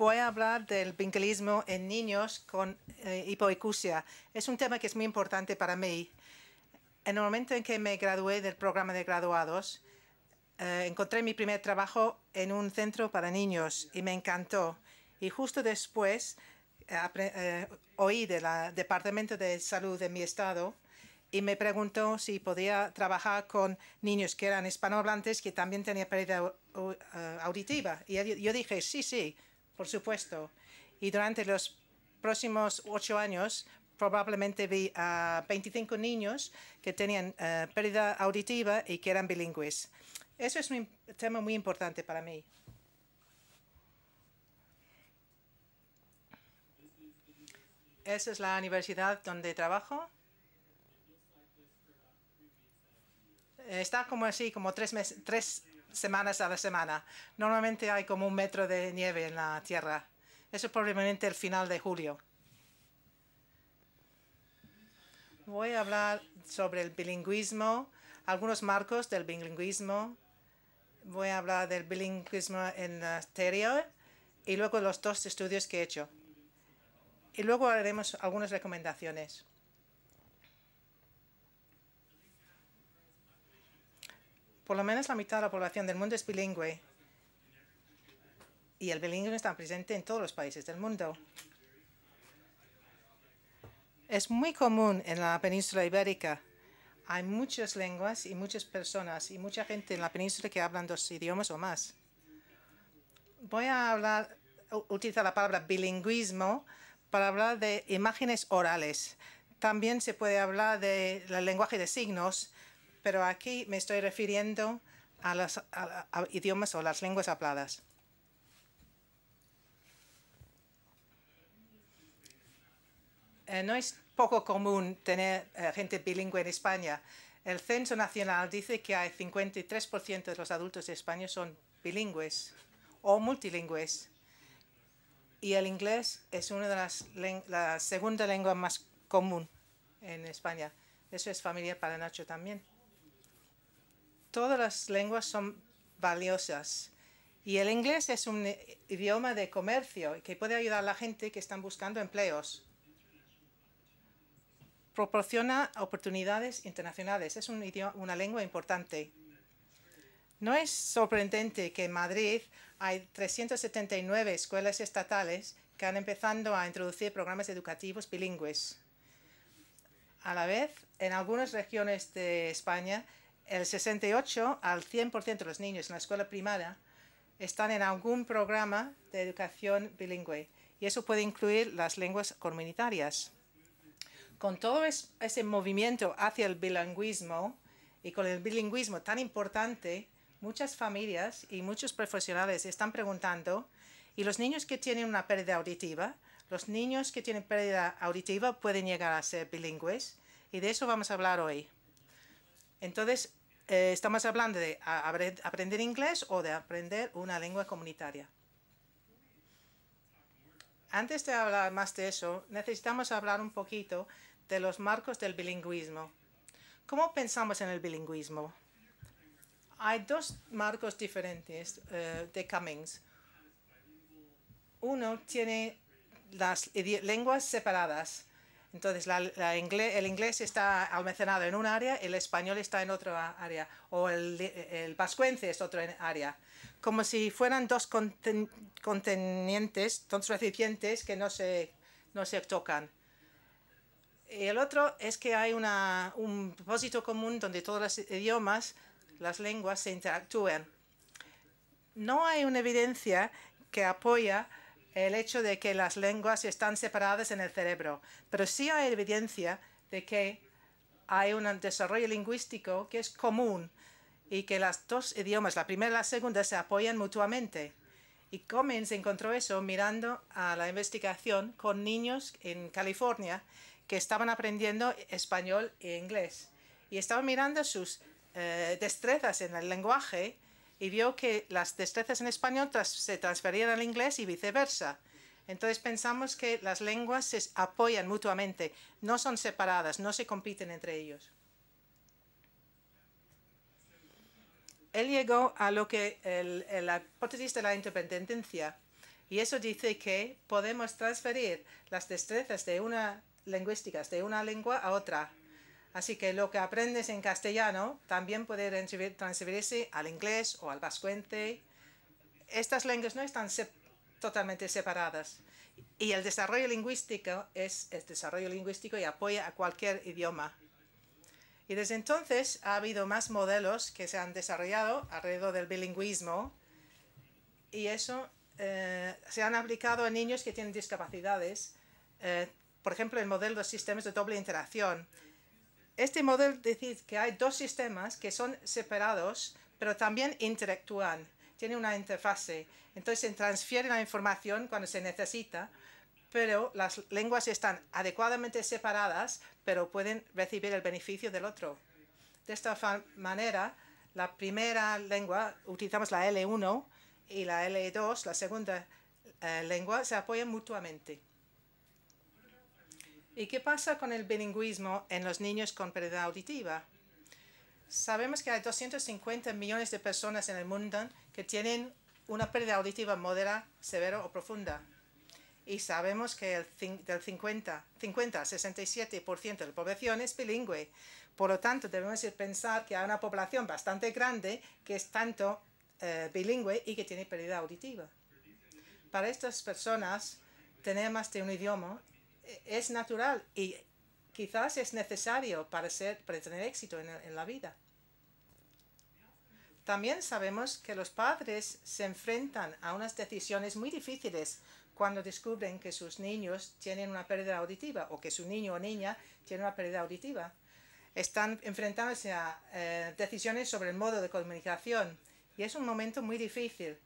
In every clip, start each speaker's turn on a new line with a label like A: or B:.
A: voy a hablar del vinculismo en niños con eh, Es un tema que es muy importante para mí. En el momento en que me gradué del programa de graduados, eh, encontré mi primer trabajo en un centro para niños y me encantó. Y justo después eh, eh, oí del Departamento de Salud de mi estado y me preguntó si podía trabajar con niños que eran hispanohablantes que también tenían pérdida auditiva. Y yo dije, sí, sí, por supuesto. Y durante los próximos ocho años probablemente vi a 25 niños que tenían eh, pérdida auditiva y que eran bilingües. Eso es un tema muy importante para mí. Esa es la universidad donde trabajo. Está como así, como tres, meses, tres semanas a la semana. Normalmente hay como un metro de nieve en la tierra. Eso es probablemente el final de julio. Voy a hablar sobre el bilingüismo, algunos marcos del bilingüismo. Voy a hablar del bilingüismo en la y luego los dos estudios que he hecho. Y luego haremos algunas recomendaciones. Por lo menos la mitad de la población del mundo es bilingüe. Y el bilingüe está presente en todos los países del mundo. Es muy común en la península ibérica. Hay muchas lenguas y muchas personas y mucha gente en la península que hablan dos idiomas o más. Voy a hablar, utilizar la palabra bilingüismo para hablar de imágenes orales. También se puede hablar del lenguaje de signos pero aquí me estoy refiriendo a los idiomas o las lenguas habladas. Eh, no es poco común tener eh, gente bilingüe en España. El Censo Nacional dice que hay 53% de los adultos de España son bilingües o multilingües. Y el inglés es una de las la segunda lengua más común en España. Eso es familiar para Nacho también todas las lenguas son valiosas. Y el inglés es un idioma de comercio que puede ayudar a la gente que están buscando empleos. Proporciona oportunidades internacionales. Es un idioma, una lengua importante. No es sorprendente que en Madrid hay 379 escuelas estatales que han empezado a introducir programas educativos bilingües. A la vez, en algunas regiones de España el 68 al 100% de los niños en la escuela primaria están en algún programa de educación bilingüe y eso puede incluir las lenguas comunitarias. Con todo ese movimiento hacia el bilingüismo y con el bilingüismo tan importante, muchas familias y muchos profesionales están preguntando, ¿y los niños que tienen una pérdida auditiva? ¿Los niños que tienen pérdida auditiva pueden llegar a ser bilingües? Y de eso vamos a hablar hoy. Entonces, eh, estamos hablando de aprender inglés o de aprender una lengua comunitaria. Antes de hablar más de eso, necesitamos hablar un poquito de los marcos del bilingüismo. ¿Cómo pensamos en el bilingüismo? Hay dos marcos diferentes eh, de Cummings. Uno tiene las lenguas separadas entonces, la, el inglés está almacenado en un área, el español está en otra área, o el, el vascuence es otro área. Como si fueran dos contenientes, dos recipientes que no se, no se tocan. Y el otro es que hay un propósito común donde todos los idiomas, las lenguas se interactúan. No hay una evidencia que apoya el hecho de que las lenguas están separadas en el cerebro, pero sí hay evidencia de que hay un desarrollo lingüístico que es común y que los dos idiomas, la primera y la segunda, se apoyan mutuamente. Y se encontró eso mirando a la investigación con niños en California que estaban aprendiendo español e inglés. Y estaban mirando sus eh, destrezas en el lenguaje y vio que las destrezas en español se transferían al inglés y viceversa. Entonces pensamos que las lenguas se apoyan mutuamente, no son separadas, no se compiten entre ellos. Él llegó a lo que el, la hipótesis de la independencia, y eso dice que podemos transferir las destrezas de una lingüísticas de una lengua a otra Así que lo que aprendes en castellano también puede transferirse al inglés o al vascuente. Estas lenguas no están totalmente separadas. Y el desarrollo lingüístico es el desarrollo lingüístico y apoya a cualquier idioma. Y desde entonces ha habido más modelos que se han desarrollado alrededor del bilingüismo y eso eh, se han aplicado a niños que tienen discapacidades. Eh, por ejemplo, el modelo de sistemas de doble interacción este modelo dice que hay dos sistemas que son separados, pero también interactúan, tienen una interfase. Entonces se transfiere la información cuando se necesita, pero las lenguas están adecuadamente separadas, pero pueden recibir el beneficio del otro. De esta manera, la primera lengua, utilizamos la L1 y la L2, la segunda eh, lengua, se apoyan mutuamente. ¿Y qué pasa con el bilingüismo en los niños con pérdida auditiva? Sabemos que hay 250 millones de personas en el mundo que tienen una pérdida auditiva moderada, severa o profunda. Y sabemos que el del 50, 50 67% de la población es bilingüe. Por lo tanto, debemos pensar que hay una población bastante grande que es tanto eh, bilingüe y que tiene pérdida auditiva. Para estas personas, tener más de un idioma es natural y quizás es necesario para, tener éxito en, la vida. También sabemos que los padres se enfrentan a unas decisiones muy difíciles cuando descubren que sus niños tienen una pérdida auditiva o que su niño o niña tiene una pérdida auditiva. Están enfrentándose a eh, decisiones sobre el modo de comunicación y es un momento muy difícil.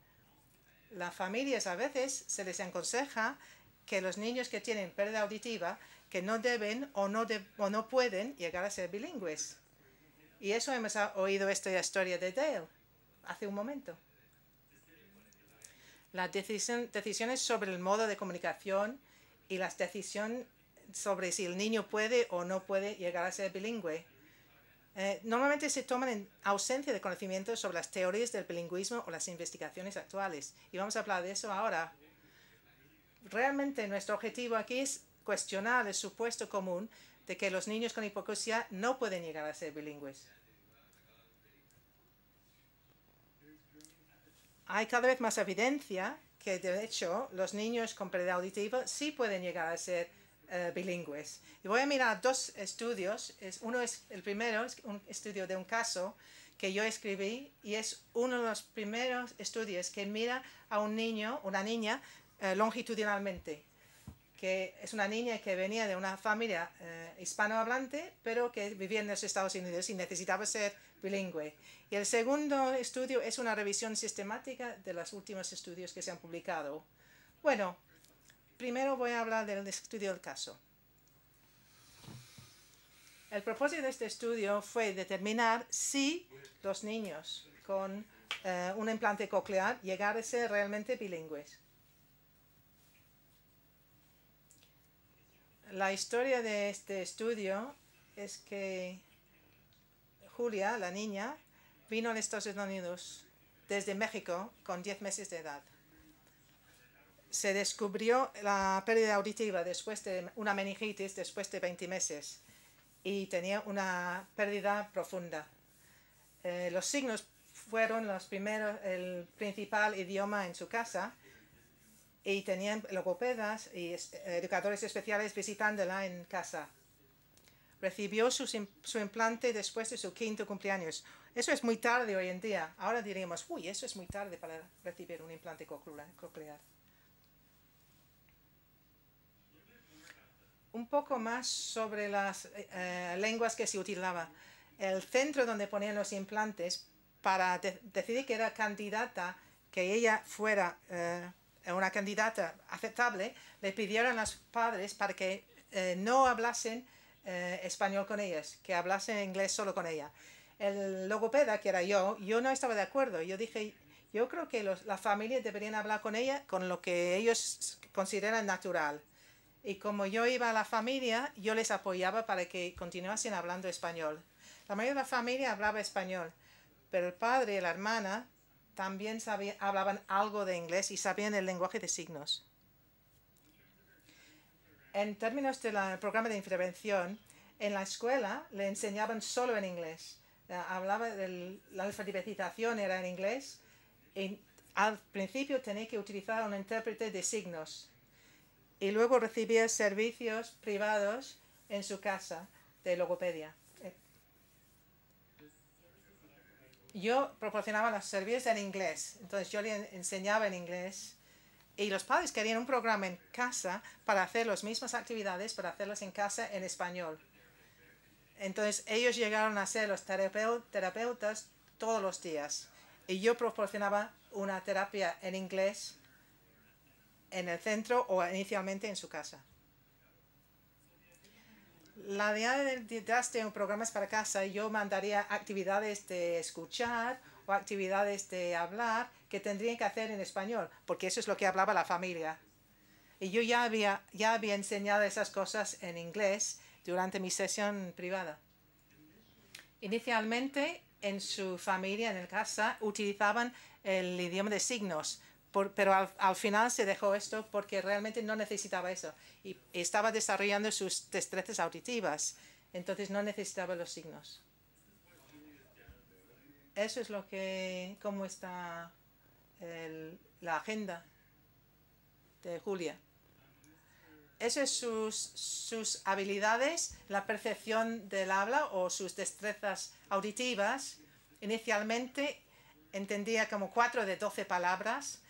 A: Las familias a veces se les aconseja que los niños que tienen pérdida auditiva que no deben o no, o no pueden llegar a ser bilingües. Y eso hemos oído esta historia de Dale hace un momento. Las decisiones sobre el modo de comunicación y las decisiones sobre si el niño puede o no puede llegar a ser bilingüe. Eh, normalmente se toman en ausencia de conocimiento sobre las teorías del bilingüismo o las investigaciones actuales. Y vamos a hablar de eso ahora, realmente nuestro objetivo aquí es cuestionar el supuesto común de que los niños con hipocresía no pueden llegar a ser bilingües. Hay cada vez más evidencia que, de hecho, los niños con pérdida auditiva sí pueden llegar a ser eh, bilingües. Y voy a mirar dos estudios. Es, uno es el primero, es un estudio de un caso que yo escribí y es uno de los primeros estudios que mira a un niño, una niña eh, longitudinalmente, que es una niña que venía de una familia eh, hispanohablante, pero que vivía en los Estados Unidos y necesitaba ser bilingüe. Y el segundo estudio es una revisión sistemática de los últimos estudios que se han publicado. Bueno, primero voy a hablar del estudio del caso. El propósito de este estudio fue determinar si los niños con eh, un implante coclear llegaran a ser realmente bilingües. la historia de este estudio es que Julia, la niña, vino a Estados Unidos desde México con 10 meses de edad. Se descubrió la pérdida auditiva después de una meningitis después de 20 meses y tenía una pérdida profunda. Eh, los signos fueron los primeros, el principal idioma en su casa y tenían logopedas y eh, educadores especiales visitándola en casa. Recibió su, implante después de su quinto cumpleaños. Eso es muy tarde hoy en día. Ahora diríamos, uy, eso es muy tarde para recibir un implante coclear. Un poco más sobre las eh, lenguas que se utilizaba. El centro donde ponían los implantes para decidir que era candidata que ella fuera eh, eh, una candidata aceptable, le pidieron a sus padres para que eh, no hablasen eh, español con ellas, que hablasen inglés solo con ella. El logopeda, que era yo, yo no estaba de acuerdo. Yo dije, yo creo que los, las familias deberían hablar con ella con lo que ellos consideran natural. Y como yo iba a la familia, yo les apoyaba para que continuasen hablando español. La mayoría de la familia hablaba español, pero el padre y la hermana también hablaban algo de inglés y sabían el lenguaje de signos. En términos del programa de intervención, en la escuela le enseñaban solo en inglés. Eh, hablaba de la alfabetización era en inglés y al principio tenía que utilizar un intérprete de signos y luego recibía servicios privados en su casa de logopedia. yo proporcionaba los servicios en inglés, entonces yo le enseñaba en inglés y los padres querían un programa en casa para hacer las mismas actividades, para hacerlas en casa en español. Entonces ellos llegaron a ser los terapeutas todos los días y yo proporcionaba una terapia en inglés en el centro o inicialmente en su casa. La idea de un programas para casa, yo mandaría actividades de escuchar o actividades de hablar que tendrían que hacer en español, porque eso es lo que hablaba la familia. Y yo ya había, ya había enseñado esas cosas en inglés durante mi sesión privada. Inicialmente, en su familia, en el casa, utilizaban el idioma de signos pero al, final se dejó esto porque realmente no necesitaba eso y estaba desarrollando sus destrezas auditivas, entonces no necesitaba los signos. Eso es lo que, cómo está la agenda de Julia. eso es sus, sus habilidades, la percepción del habla o sus destrezas auditivas. Inicialmente entendía como cuatro de doce palabras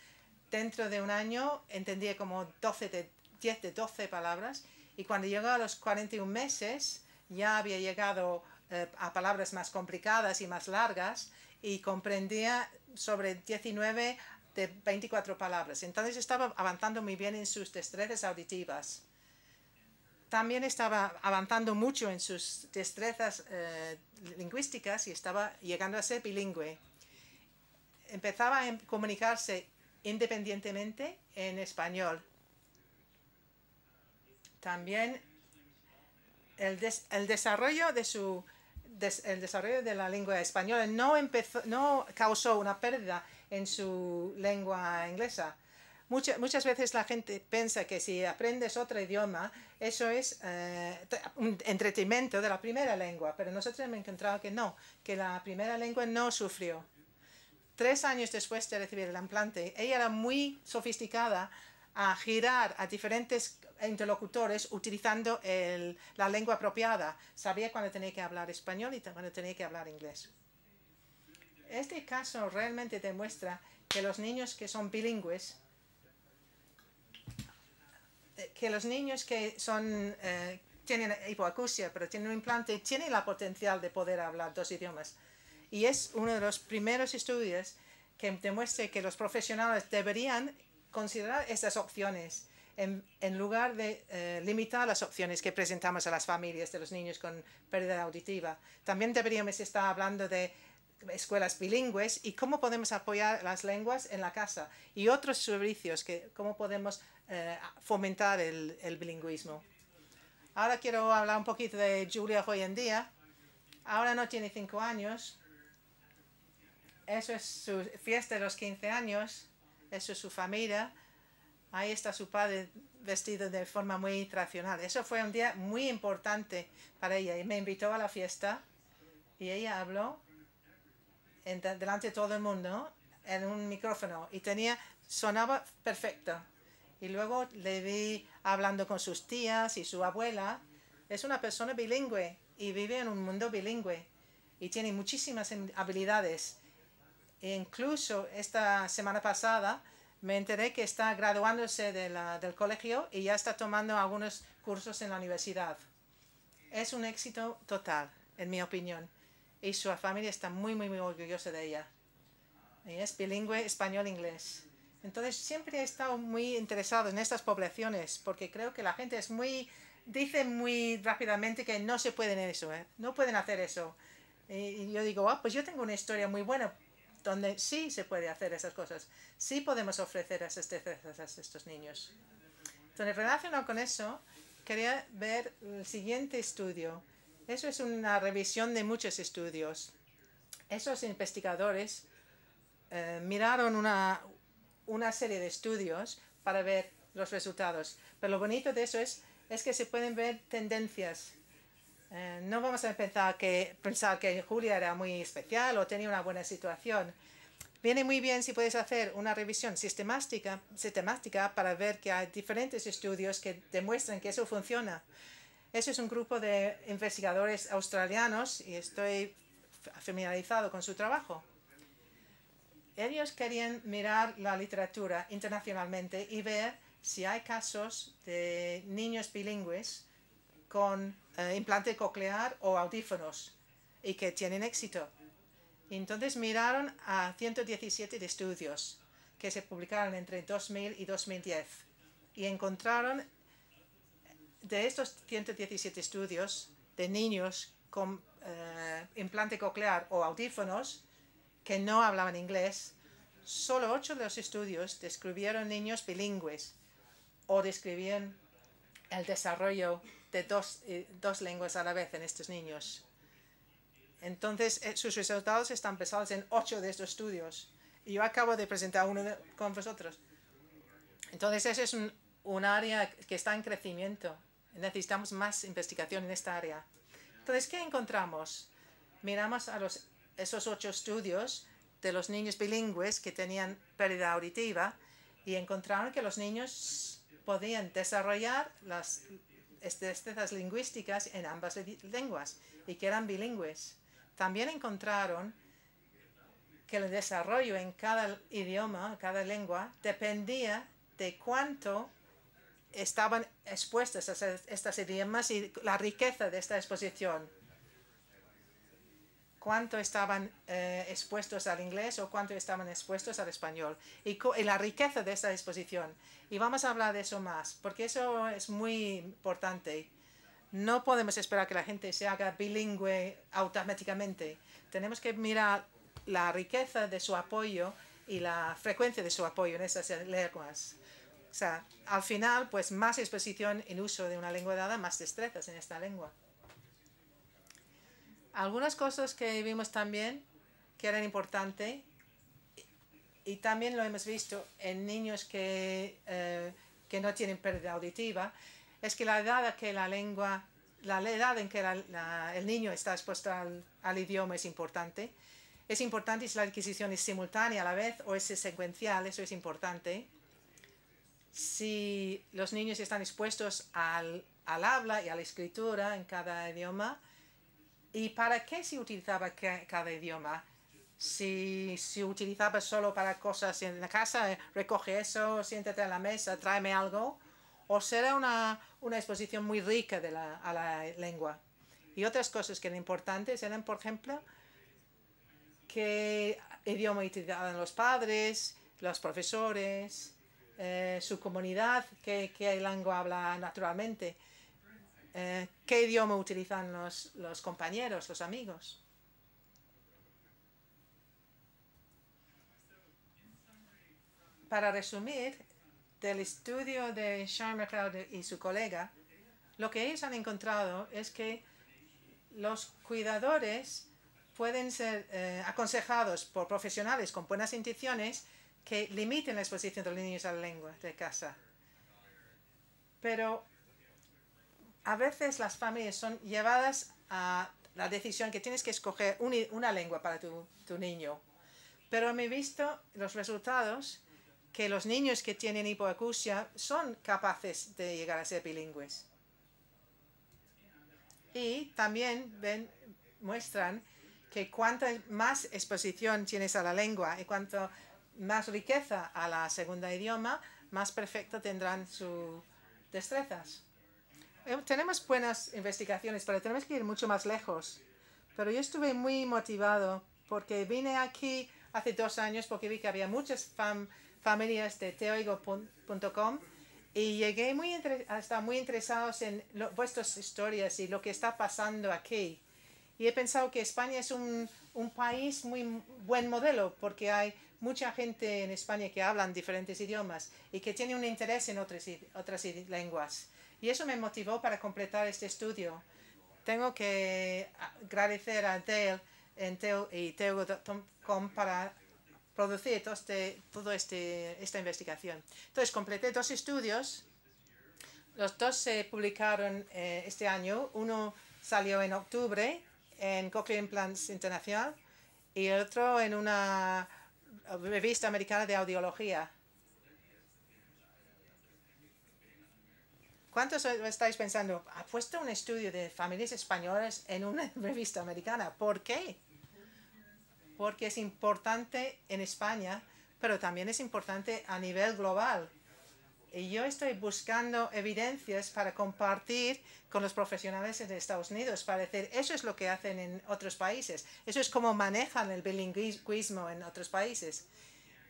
A: dentro de un año entendía como 12 de, 10 de 12 palabras y cuando llegó a los 41 meses ya había llegado eh, a palabras más complicadas y más largas y comprendía sobre 19 de 24 palabras. Entonces estaba avanzando muy bien en sus destrezas auditivas. También estaba avanzando mucho en sus destrezas eh, lingüísticas y estaba llegando a ser bilingüe. Empezaba a comunicarse independientemente en español. También el, desarrollo de el desarrollo de la lengua española no empezó no causó una pérdida en su lengua inglesa. muchas veces la gente piensa que si aprendes otro idioma, eso es eh, un entretenimiento de la primera lengua, pero nosotros hemos encontrado que no, que la primera lengua no sufrió tres años después de recibir el implante, ella era muy sofisticada a girar a diferentes interlocutores utilizando la lengua apropiada. Sabía cuándo tenía que hablar español y cuándo tenía que hablar inglés. Este caso realmente demuestra que los niños que son bilingües, eh, que los niños que son, eh, tienen hipoacusia pero tienen un implante, tienen la potencial de poder hablar dos idiomas y es uno de los primeros estudios que demuestra que los profesionales deberían considerar estas opciones en, lugar de eh, limitar las opciones que presentamos a las familias de los niños con pérdida auditiva. También deberíamos estar hablando de escuelas bilingües y cómo podemos apoyar las lenguas en la casa y otros servicios, que cómo podemos eh, fomentar el, el bilingüismo. Ahora quiero hablar un poquito de Julia hoy en día. Ahora no tiene cinco años, eso es su fiesta de los 15 años, eso es su familia. Ahí está su padre vestido de forma muy tradicional. Eso fue un día muy importante para ella y me invitó a la fiesta y ella habló delante de todo el mundo en un micrófono y tenía sonaba perfecto. Y luego le vi hablando con sus tías y su abuela. Es una persona bilingüe y vive en un mundo bilingüe y tiene muchísimas habilidades incluso esta semana pasada me enteré que está graduándose del colegio y ya está tomando algunos cursos en la universidad. Es un éxito total, en mi opinión. Y su familia está muy, muy, muy orgullosa de ella. Y es bilingüe español-inglés. Entonces siempre he estado muy interesado en estas poblaciones porque creo que la gente es muy dice muy rápidamente que no se pueden eso, ¿eh? no pueden hacer eso. Y yo digo, ah, pues yo tengo una historia muy buena donde sí se puede hacer esas cosas, sí podemos ofrecer destrezas a estos niños. Entonces, relacionado con eso, quería ver el siguiente estudio. Eso es una revisión de muchos estudios. Esos investigadores eh, miraron una, serie de estudios para ver los resultados. Pero lo bonito de eso es, es que se pueden ver tendencias eh, no vamos a empezar que pensar que Julia era muy especial o tenía una buena situación. Viene muy bien si puedes hacer una revisión sistemática, sistemática para ver que hay diferentes estudios que demuestran que eso funciona. Eso es un grupo de investigadores australianos y estoy familiarizado con su trabajo. Ellos querían mirar la literatura internacionalmente y ver si hay casos de niños bilingües con eh, implante coclear o audífonos y que tienen éxito. Entonces miraron a 117 estudios que se publicaron entre 2000 y 2010 y encontraron de estos 117 estudios de niños con eh, implante coclear o audífonos que no hablaban inglés, solo 8 de los estudios describieron niños bilingües o describían el desarrollo de eh, dos, lenguas a la vez en estos niños. Entonces, eh, sus resultados están basados en ocho de estos estudios. Y yo acabo de presentar uno con vosotros. Entonces, ese es un, área que está en crecimiento. Necesitamos más investigación en esta área. Entonces, ¿qué encontramos? Miramos a los, esos ocho estudios de los niños bilingües que tenían pérdida auditiva y encontraron que los niños podían desarrollar las destrezas este, lingüísticas en ambas lenguas y que eran bilingües. También encontraron que el desarrollo en cada idioma, cada lengua, dependía de cuánto estaban expuestas a estas idiomas y la riqueza de esta exposición cuánto estaban eh, expuestos al inglés o cuánto estaban expuestos al español y, la riqueza de esa exposición. Y vamos a hablar de eso más, porque eso es muy importante. No podemos esperar que la gente se haga bilingüe automáticamente. Tenemos que mirar la riqueza de su apoyo y la frecuencia de su apoyo en esas lenguas. O sea, al final, pues más exposición en uso de una lengua dada, más destrezas en esta lengua. Algunas cosas que vimos también que eran importantes y también lo hemos visto en niños que, eh, que no tienen pérdida auditiva, es que la edad a que la lengua, la edad en que el niño está expuesto al, al, idioma es importante. Es importante si la adquisición es simultánea a la vez o es secuencial, eso es importante. Si los niños están expuestos al, al habla y a la escritura en cada idioma, ¿Y para qué se utilizaba cada idioma? Si se utilizaba solo para cosas en la casa, eh, recoge eso, siéntate en la mesa, tráeme algo, o será una, una exposición muy rica de la, a la lengua. Y otras cosas que eran importantes eran, por ejemplo, qué idioma utilizaban los padres, los profesores, eh, su comunidad, qué lengua habla naturalmente. Eh, qué idioma utilizan los, compañeros, los amigos. Para resumir, del estudio de Sean McLeod y su colega, lo que ellos han encontrado es que los cuidadores pueden ser eh, aconsejados por profesionales con buenas intenciones que limiten la exposición de los niños a la lengua de casa. Pero a veces las familias son llevadas a la decisión que tienes que escoger una lengua para tu, tu niño. Pero me he visto los resultados que los niños que tienen hipoacusia son capaces de llegar a ser bilingües. Y también muestran que cuanto más exposición tienes a la lengua y cuanto más riqueza a la segunda idioma, más perfecto tendrán sus destrezas. Eh, tenemos buenas investigaciones, pero tenemos que ir mucho más lejos. Pero yo estuve muy motivado porque vine aquí hace dos años porque vi que había muchas familias de teoigo.com y llegué muy hasta muy interesados en vuestras historias y lo que está pasando aquí. Y he pensado que España es un, un país muy buen modelo porque hay mucha gente en España que hablan diferentes idiomas y que tiene un interés en otras lenguas. Y eso me motivó para completar este estudio. Tengo que agradecer a Dale en Teo y Teo.com para producir toda todo este, este, esta investigación. Entonces, completé dos estudios. Los dos se publicaron eh, este año. Uno salió en octubre en Cochrane Plants International y el otro en una revista americana de audiología. ¿Cuántos estáis pensando? Ha puesto un estudio de familias españolas en una revista americana. ¿Por qué? Porque es importante en España, pero también es importante a nivel global. Y yo estoy buscando evidencias para compartir con los profesionales en Estados Unidos, para decir, eso es lo que hacen en otros países, eso es cómo manejan el bilingüismo en otros países.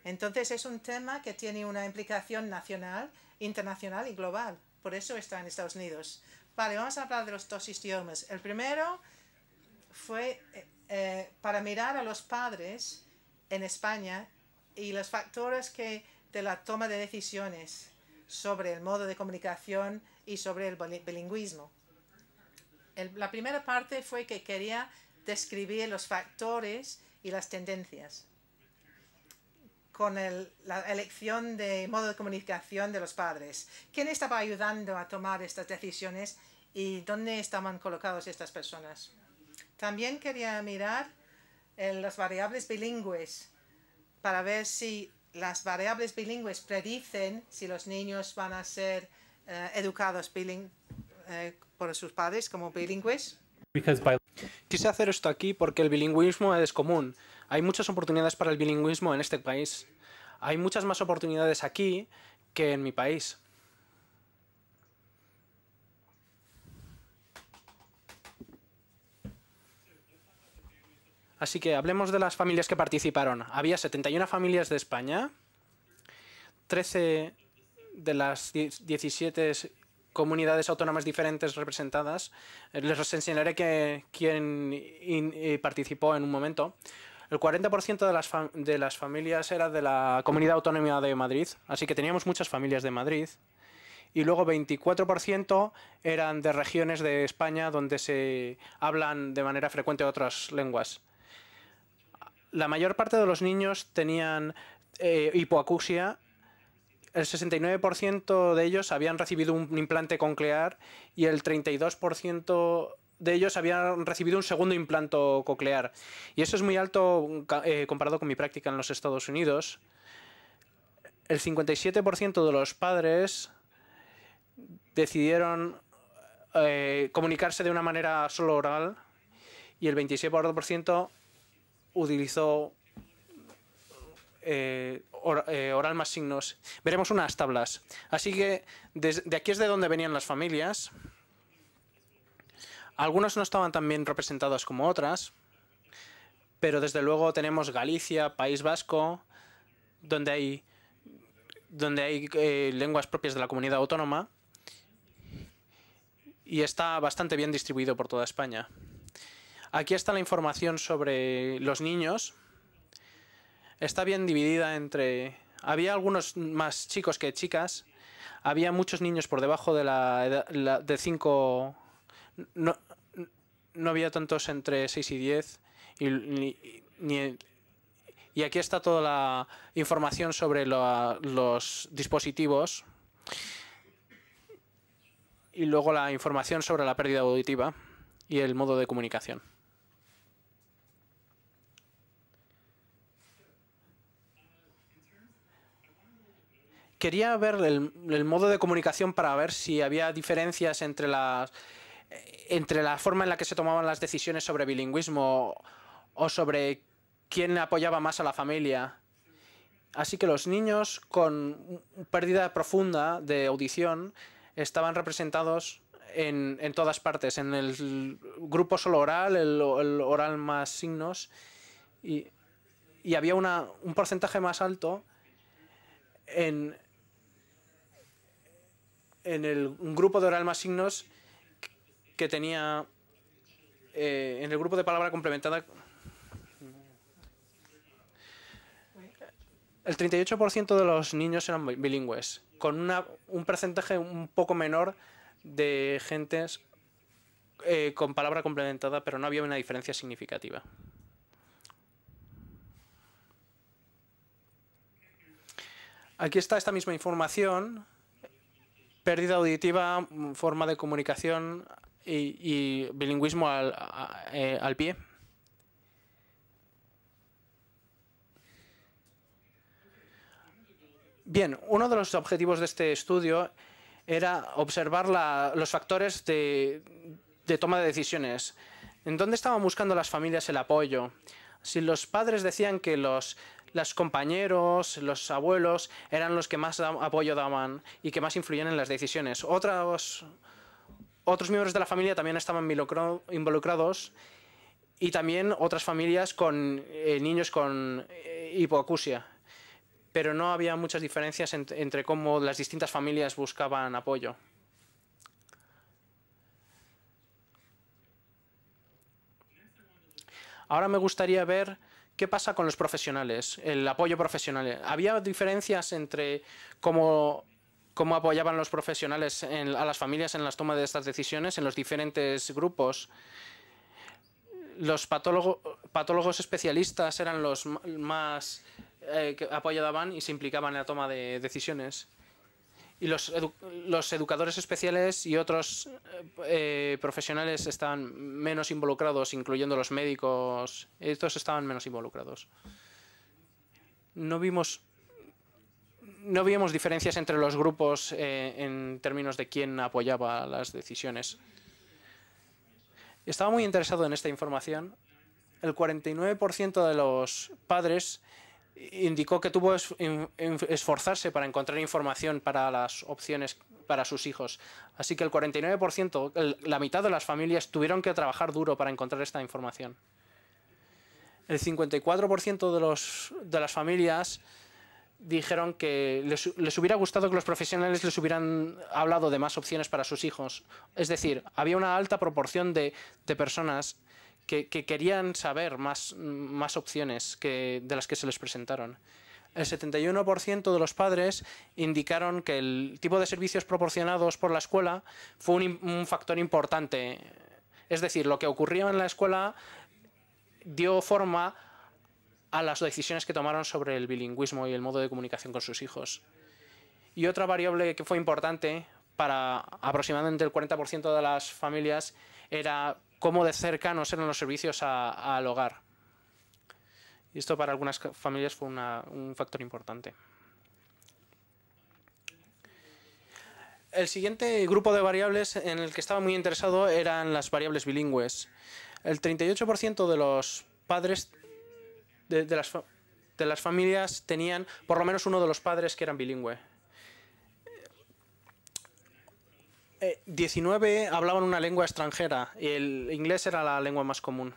A: Entonces es un tema que tiene una implicación nacional, internacional y global por eso está en Estados Unidos. Vale, vamos a hablar de los dos idiomas. El primero fue eh, eh, para mirar a los padres en España y los factores de la toma de decisiones sobre el modo de comunicación y sobre el bilingüismo. la primera parte fue que quería describir los factores y las tendencias con la elección de modo de comunicación de los padres. ¿Quién estaba ayudando a tomar estas decisiones y dónde estaban colocados estas personas? También quería mirar en eh, las variables bilingües para ver si las variables bilingües predicen si los niños van a ser eh, educados biling eh, por sus padres como bilingües.
B: Quise hacer esto aquí porque el bilingüismo es común. Hay muchas oportunidades para el bilingüismo en este país. Hay muchas más oportunidades aquí que en mi país. Así que hablemos de las familias que participaron. Había 71 familias de España, 13 de las 17 comunidades autónomas diferentes representadas. Eh, les enseñaré quién eh, participó en un momento. El 40% de las, de las familias era de la comunidad autónoma de Madrid, así que teníamos muchas familias de Madrid. Y luego 24% eran de regiones de España donde se hablan de manera frecuente otras lenguas. La mayor parte de los niños tenían eh, hipoacusia el 69% de ellos habían recibido un implante conclear y el 32% de ellos habían recibido un segundo implanto coclear. Y eso es muy alto eh, comparado con mi práctica en los Estados Unidos. El 57% de los padres decidieron eh, comunicarse de una manera solo oral y el 27% utilizó eh, oral más signos. Veremos unas tablas. Así que de aquí es de donde venían las familias. Algunos no estaban tan bien representados como otras, pero desde luego tenemos Galicia, País Vasco, donde hay, donde hay eh, lenguas propias de la comunidad autónoma y está bastante bien distribuido por toda España. Aquí está la información sobre los niños. Está bien dividida entre... Había algunos más chicos que chicas. Había muchos niños por debajo de la edad de 5 no, no había tantos entre 6 y 10 y, aquí está toda la información sobre los dispositivos y luego la información sobre la pérdida auditiva y el modo de comunicación. Quería ver el modo de comunicación para ver si había diferencias entre las entre la forma en la que se tomaban las decisiones sobre bilingüismo o sobre quién apoyaba más a la familia. Así que los niños con pérdida profunda de audición estaban representados en, todas partes, en el grupo solo oral, el, oral más signos, y, había un porcentaje más alto en, el grupo de oral más signos que tenía eh, en el grupo de palabra complementada. El 38% de los niños eran bilingües, con un porcentaje un poco menor de gentes eh, con palabra complementada, pero no había una diferencia significativa. Aquí está esta misma información pérdida auditiva, forma de comunicación y, bilingüismo eh, al, pie. Bien, uno de los objetivos de este estudio era observar los factores de, toma de decisiones. ¿En dónde estaban buscando las familias el apoyo? Si los padres decían que los compañeros, los abuelos, eran los que más apoyo daban y que más influían en las decisiones. Otros otros miembros de la familia también estaban involucrados y también otras familias con eh, niños con eh, hipoacusia. Pero no había muchas diferencias entre cómo las distintas familias buscaban apoyo. Ahora me gustaría ver qué pasa con los profesionales, el apoyo profesional. ¿Había diferencias entre cómo cómo apoyaban los profesionales a las familias en las toma de estas decisiones en los diferentes grupos. Los patólogos especialistas eran los más eh, que apoyaban y se implicaban en la toma de decisiones. Y los, educadores especiales y otros eh, eh, profesionales estaban menos involucrados, incluyendo los médicos. Estos estaban menos involucrados. No vimos no vimos diferencias entre los grupos eh, en términos de quién apoyaba las decisiones. Estaba muy interesado en esta información. El 49% de los padres indicó que tuvo que esforzarse para encontrar información para las opciones para sus hijos. Así que el 49%, la mitad de las familias tuvieron que trabajar duro para encontrar esta información. El 54% de, de las familias dijeron que les, hubiera gustado que los profesionales les hubieran hablado de más opciones para sus hijos. Es decir, había una alta proporción de, personas que, querían saber más, más opciones de las que se les presentaron. El 71% de los padres indicaron que el tipo de servicios proporcionados por la escuela fue un, factor importante. Es decir, lo que ocurrió en la escuela dio forma a las decisiones que tomaron sobre el bilingüismo y el modo de comunicación con sus hijos. Y otra variable que fue importante para aproximadamente el 40% de las familias era cómo de cercanos eran los servicios al hogar. Y esto para algunas familias fue un factor importante. El siguiente grupo de variables en el que estaba muy interesado eran las variables bilingües. El 38% de los padres de, las, de las familias tenían por lo menos uno de los padres que eran bilingüe. 19 eh, hablaban una lengua extranjera y el inglés era la lengua más común.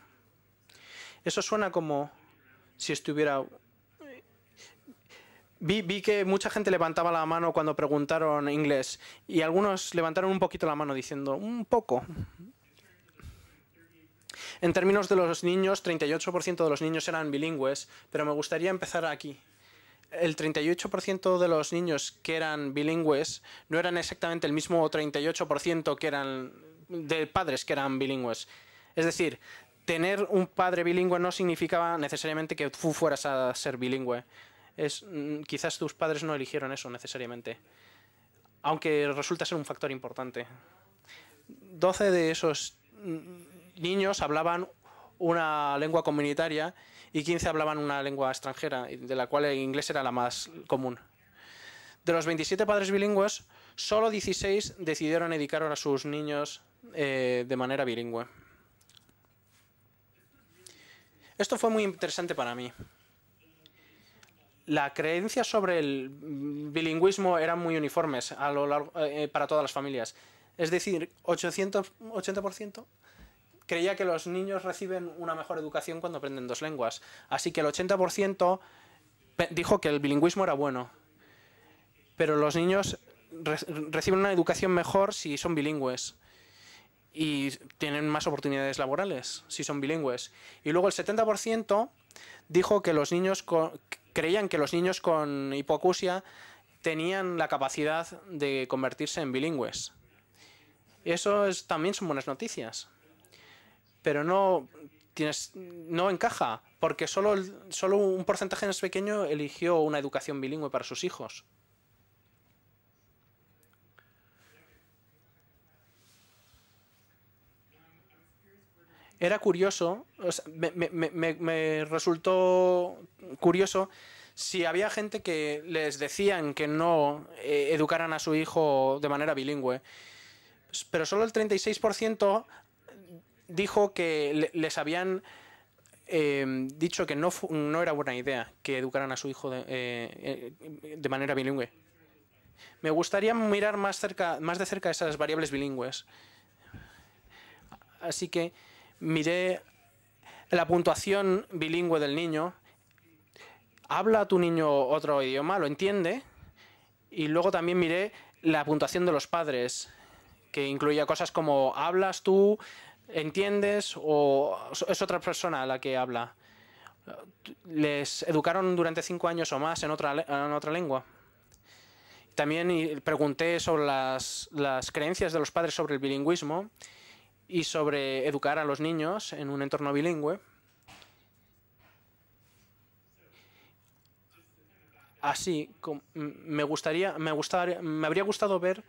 B: Eso suena como si estuviera... Vi, vi, que mucha gente levantaba la mano cuando preguntaron inglés y algunos levantaron un poquito la mano diciendo un poco. En términos de los niños, 38% de los niños eran bilingües, pero me gustaría empezar aquí. El 38% de los niños que eran bilingües no eran exactamente el mismo 38% que eran de padres que eran bilingües. Es decir, tener un padre bilingüe no significaba necesariamente que tú fueras a ser bilingüe. Es, mm, quizás tus padres no eligieron eso necesariamente, aunque resulta ser un factor importante. 12 de esos mm, niños hablaban una lengua comunitaria y 15 hablaban una lengua extranjera, de la cual el inglés era la más común. De los 27 padres bilingües, solo 16 decidieron educar a sus niños eh, de manera bilingüe. Esto fue muy interesante para mí. La creencia sobre el bilingüismo eran muy uniformes eh, para todas las familias. Es decir, 80% creía que los niños reciben una mejor educación cuando aprenden dos lenguas. Así que el 80% dijo que el bilingüismo era bueno. Pero los niños reciben una educación mejor si son bilingües. Y tienen más oportunidades laborales si son bilingües. Y luego el 70% dijo que los niños creían que los niños con hipoacusia tenían la capacidad de convertirse en bilingües. Eso es, también son buenas noticias pero no, tienes, no encaja, porque solo, solo un porcentaje más pequeño eligió una educación bilingüe para sus hijos. era curioso, me, resultó curioso si había gente que les decían que no eh, educaran a su hijo de manera bilingüe, pero solo el 36% dijo que les habían em, dicho que no, no era buena idea que educaran a su hijo de, eh, eh, de manera bilingüe. Me gustaría mirar más, cerca, más de cerca esas variables bilingües. Así que miré la puntuación bilingüe del niño. ¿Habla tu niño otro idioma? ¿Lo entiende? Y luego también miré la puntuación de los padres, que incluía cosas como ¿hablas tú? entiendes o es otra persona la que habla? ¿Les educaron durante cinco años o más en otra, en otra lengua? También pregunté sobre las, las creencias de los padres sobre el bilingüismo y sobre educar a los niños en un entorno bilingüe. Así, me gustaría, me gustaría, me habría gustado ver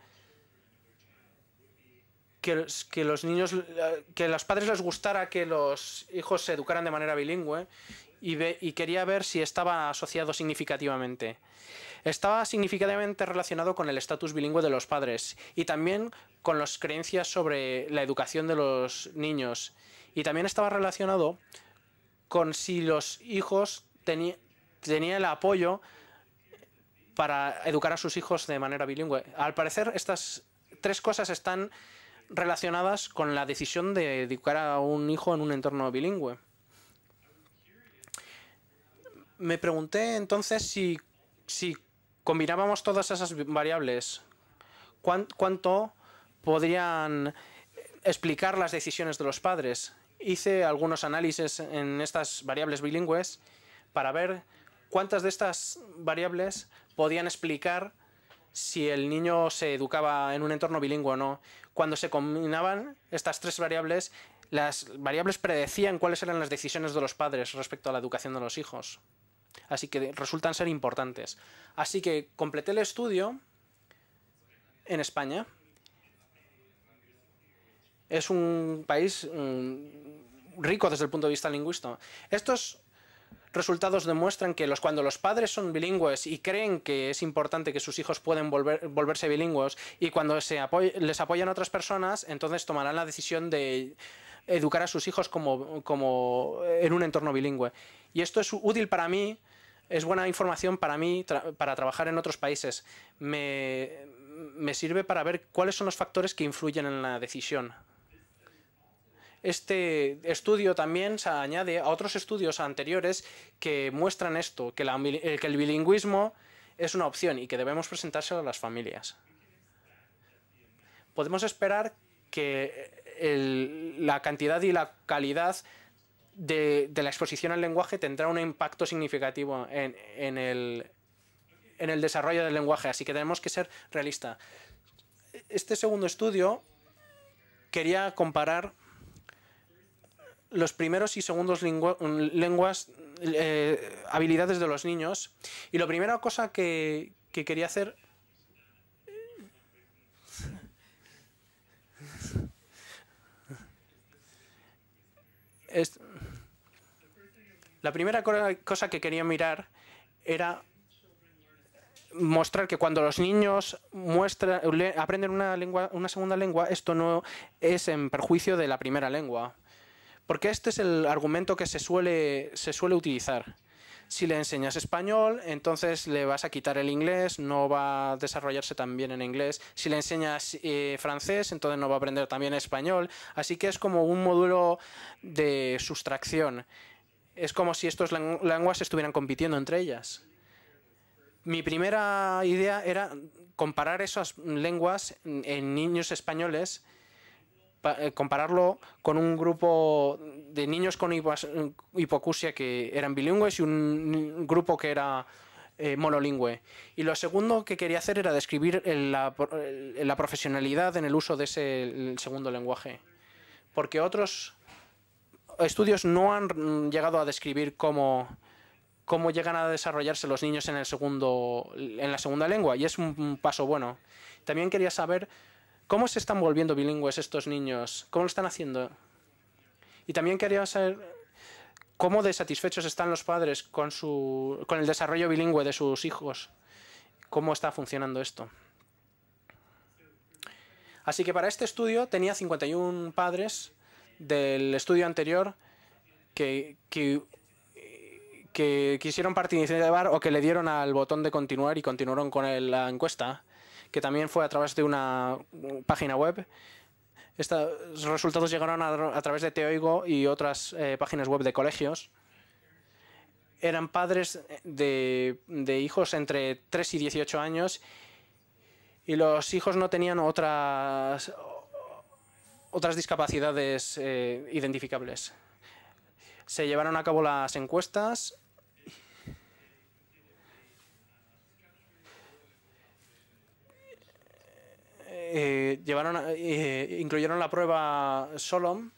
B: que, que, los niños, que los padres les gustara que los hijos se educaran de manera bilingüe y, y quería ver si estaba asociado significativamente. Estaba significativamente relacionado con el estatus bilingüe de los padres y también con las creencias sobre la educación de los niños. Y también estaba relacionado con si los hijos tenían el apoyo para educar a sus hijos de manera bilingüe. Al parecer, estas tres cosas están relacionadas con la decisión de educar a un hijo en un entorno bilingüe. Me pregunté entonces si, combinábamos todas esas variables, cuánto podrían explicar las decisiones de los padres. Hice algunos análisis en estas variables bilingües para ver cuántas de estas variables podían explicar si el niño se educaba en un entorno bilingüe o no. Cuando se combinaban estas tres variables, las variables predecían cuáles eran las decisiones de los padres respecto a la educación de los hijos. Así que resultan ser importantes. Así que completé el estudio en España. Es un país mm, rico desde el punto de vista lingüístico. Estos resultados demuestran que los, cuando los padres son bilingües y creen que es importante que sus hijos puedan volver, volverse bilingües y cuando se les apoyan otras personas, entonces tomarán la decisión de educar a sus hijos como, eh, en un entorno bilingüe. Y esto es útil para mí, es buena información para mí para trabajar en otros países. me sirve para ver cuáles son los factores que influyen en la decisión. Este estudio también se añade a otros estudios anteriores que muestran esto, eh, que, el bilingüismo es una opción y que debemos presentárselo a las familias. Podemos esperar que eh, la cantidad y la calidad de, la exposición al lenguaje tendrá un impacto significativo en el desarrollo del lenguaje, así que tenemos que ser realistas. Este segundo estudio quería comparar los primeros y segundos lenguas, eh, habilidades de los niños. Y la primera cosa que, quería hacer... La primera cosa que quería mirar era mostrar que cuando los niños aprenden una, lengua, una segunda lengua, esto no es en perjuicio de la primera lengua. Porque este es el argumento que se suele, utilizar. Si le enseñas español, entonces le vas a quitar el inglés, no va a desarrollarse tan bien en inglés. Si le enseñas eh, francés, entonces no va a aprender también español. Así que es como un módulo de sustracción. Es como si estas lenguas estuvieran compitiendo entre ellas mi primera idea era comparar esas lenguas en niños españoles eh, compararlo con un grupo de niños con hipocusia que eran bilingües y un grupo que era eh, monolingüe. Y lo segundo que quería hacer era describir la, profesionalidad en el uso de ese segundo lenguaje. Porque otros estudios no han llegado a describir cómo, cómo llegan a desarrollarse los niños en, el segundo, en la segunda lengua. Y es un paso bueno. También quería saber ¿Cómo se están volviendo bilingües estos niños? ¿Cómo lo están haciendo? Y también quería saber cómo de satisfechos están los padres con, su, con el desarrollo bilingüe de sus hijos. ¿Cómo está funcionando esto? Así que para este estudio tenía 51 padres del estudio anterior que, que, que quisieron participar o que le dieron al botón de continuar y continuaron con la encuesta que también fue a través de una página web. Estos resultados llegaron a, través de Teoigo y otras eh, páginas web de colegios. Eran padres de, hijos entre 3 y 18 años y los hijos no tenían otras, otras discapacidades eh, identificables. Se llevaron a cabo las encuestas Eh, llevaron, eh, incluyeron la prueba Solom,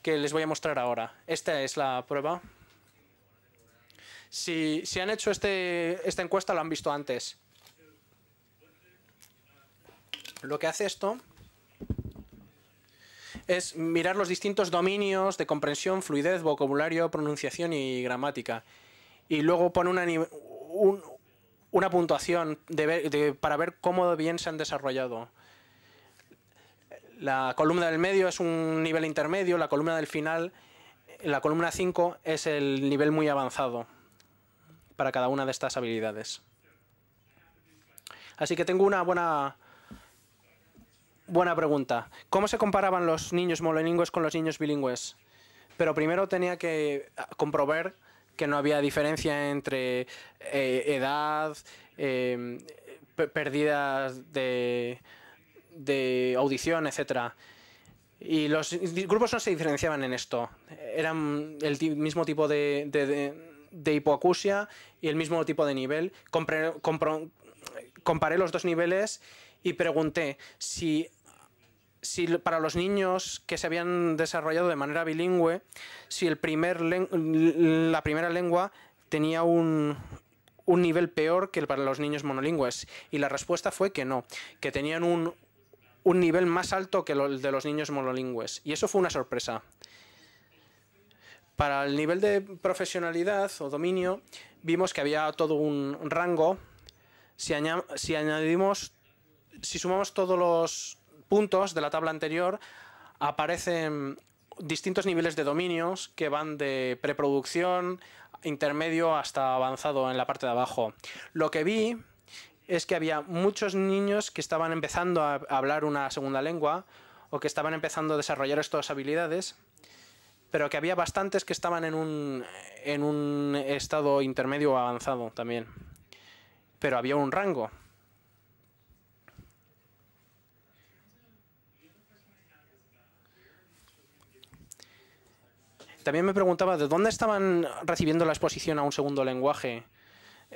B: que les voy a mostrar ahora. Esta es la prueba. Si, si han hecho este, esta encuesta, lo han visto antes. Lo que hace esto es mirar los distintos dominios de comprensión, fluidez, vocabulario, pronunciación y gramática. Y luego pone una, una puntuación para ver cómo bien se han desarrollado la columna del medio es un nivel intermedio, la columna del final, la columna 5 es el nivel muy avanzado para cada una de estas habilidades. Así que tengo una buena, buena pregunta. ¿Cómo se comparaban los niños monolingües con los niños bilingües? Pero primero tenía que comprobar que no había diferencia entre eh, edad, eh, pérdidas de de audición, etc. Y los grupos no se diferenciaban en esto. Eran el mismo tipo de, hipoacusia y el mismo tipo de nivel. comparé los dos niveles y pregunté si, si, para los niños que se habían desarrollado de manera bilingüe, si el primer, la primera lengua tenía un, un nivel peor que el para los niños monolingües. Y la respuesta fue que no, que tenían un, un nivel más alto que el de los niños monolingües. Y eso fue una sorpresa. Para el nivel de profesionalidad o dominio, vimos que había todo un rango. Si, añadimos, si sumamos todos los puntos de la tabla anterior, aparecen distintos niveles de dominios que van de preproducción, intermedio hasta avanzado en la parte de abajo. Lo que vi es que había muchos niños que estaban empezando a hablar una segunda lengua o que estaban empezando a desarrollar estas habilidades, pero que había bastantes que estaban en un, en un estado intermedio o avanzado también. Pero había un rango. También me preguntaba de dónde estaban recibiendo la exposición a un segundo lenguaje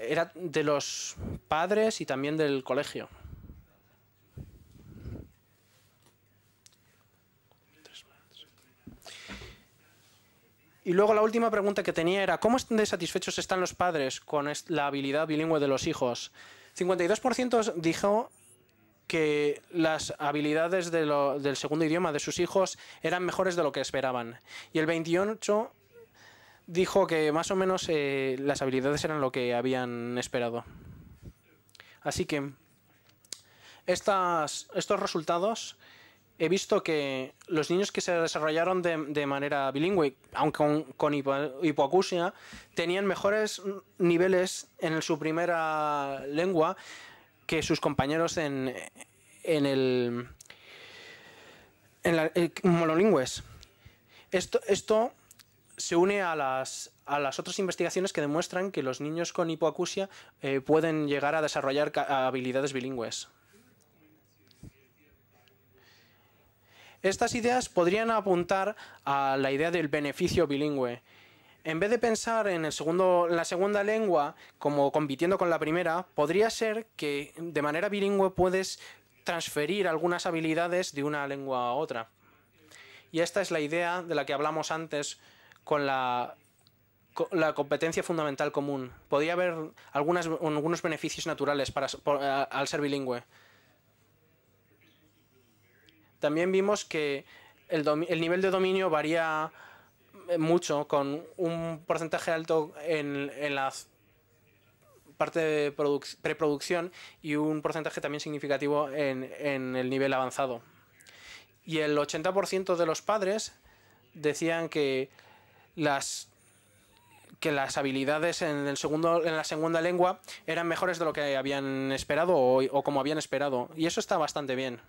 B: era de los padres y también del colegio. Y luego la última pregunta que tenía era, ¿cómo satisfechos están los padres con la habilidad bilingüe de los hijos? 52% dijo que las habilidades del segundo idioma de sus hijos eran mejores de lo que esperaban. Y el 28% dijo que más o menos eh, las habilidades eran lo que habían esperado. Así que estas, estos resultados he visto que los niños que se desarrollaron de, manera bilingüe, aunque con, hipoacusia, tenían mejores niveles en su primera lengua que sus compañeros en, en el en eh, monolingües. Esto, esto se une a las, a las otras investigaciones que demuestran que los niños con hipoacusia eh, pueden llegar a desarrollar habilidades bilingües. Estas ideas podrían apuntar a la idea del beneficio bilingüe. En vez de pensar en el segundo, la segunda lengua como compitiendo con la primera, podría ser que de manera bilingüe puedes transferir algunas habilidades de una lengua a otra. Y esta es la idea de la que hablamos antes con la, competencia fundamental común. podía haber algunos beneficios naturales para, al ser bilingüe. También vimos que el, nivel de dominio varía eh, mucho, con un porcentaje alto en, en la parte de preproducción y un porcentaje también significativo en, en el nivel avanzado. Y el 80% de los padres decían que las que las habilidades en, el segundo, en la segunda lengua eran mejores de lo que habían esperado o, como habían esperado. Y eso está bastante bien.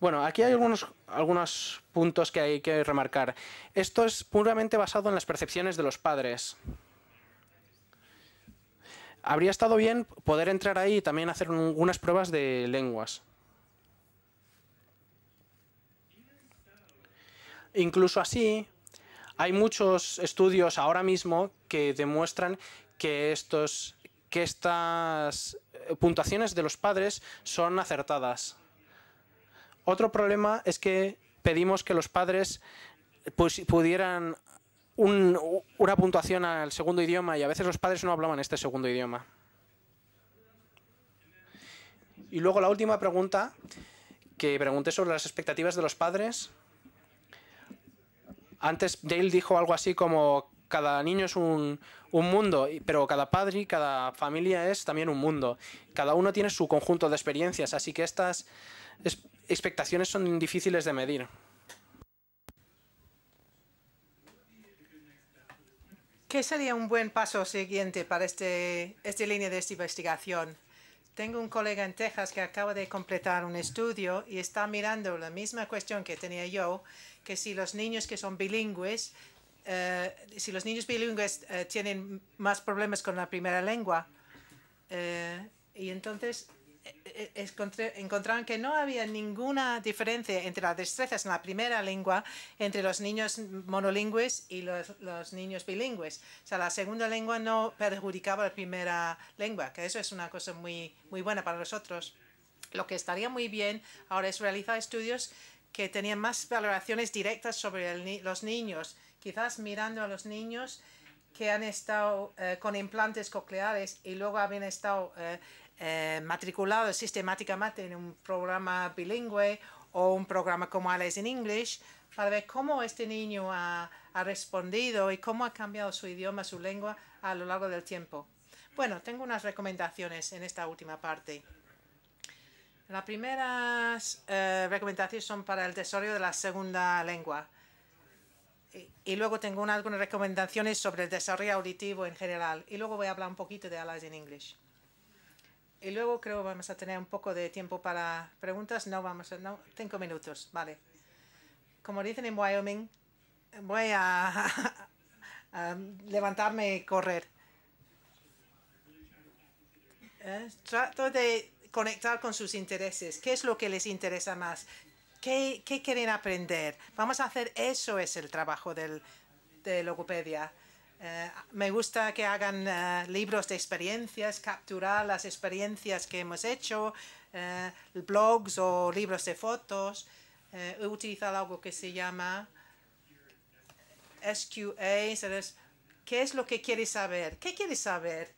B: Bueno, aquí hay algunos, algunos puntos que hay que remarcar. Esto es puramente basado en las percepciones de los padres. Habría estado bien poder entrar ahí y también hacer unas pruebas de lenguas. Incluso así, hay muchos estudios ahora mismo que demuestran que, estos, que estas eh, puntuaciones de los padres son acertadas. Otro problema es que pedimos que los padres pues, pudieran una puntuación al segundo idioma y a veces los padres no hablaban este segundo idioma. Y luego la última pregunta, que pregunté sobre las expectativas de los padres. Antes Dale dijo algo así como cada niño es un, mundo, pero cada padre, y cada familia es también un mundo. Cada uno tiene su conjunto de experiencias, así que estas expectaciones son difíciles de medir.
A: ¿Qué sería un buen paso siguiente para este, esta línea de investigación? Tengo un colega en Texas que acaba de completar un estudio y está mirando la misma cuestión que tenía yo, que si los niños que son bilingües, eh, si los niños bilingües eh, tienen más problemas con la primera lengua, eh, y entonces eh, eh, encontraron que no había ninguna diferencia entre las destrezas en la primera lengua entre los niños monolingües y los, niños bilingües. O sea, la segunda lengua no perjudicaba la primera lengua, que eso es una cosa muy, muy buena para nosotros. Lo que estaría muy bien ahora es realizar estudios que tenían más valoraciones directas sobre los niños, quizás mirando a los niños que han estado eh, con implantes cocleares y luego habían estado eh, matriculado sistemáticamente en un programa bilingüe o un programa como Alice in English para ver cómo este niño ha, ha, respondido y cómo ha cambiado su idioma, su lengua a lo largo del tiempo. Bueno, tengo unas recomendaciones en esta última parte. Las primeras eh, recomendaciones son para el desarrollo de la segunda lengua. Y, luego tengo una, algunas recomendaciones sobre el desarrollo auditivo en general. Y luego voy a hablar un poquito de Alice in English. Y luego creo vamos a tener un poco de tiempo para preguntas. No, vamos a... No, cinco minutos, vale. Como dicen en Wyoming, voy a, levantarme y correr. Eh, trato de conectar con sus intereses. ¿Qué es lo que les interesa más? ¿Qué, qué quieren aprender? Vamos a hacer eso es el trabajo del, de Logopedia. Eh, me gusta que hagan eh, libros de experiencias, capturar las experiencias que hemos hecho, eh, blogs o libros de fotos. he utilizado algo que se llama SQA, ¿qué es lo que quieres saber? ¿Qué quieres saber?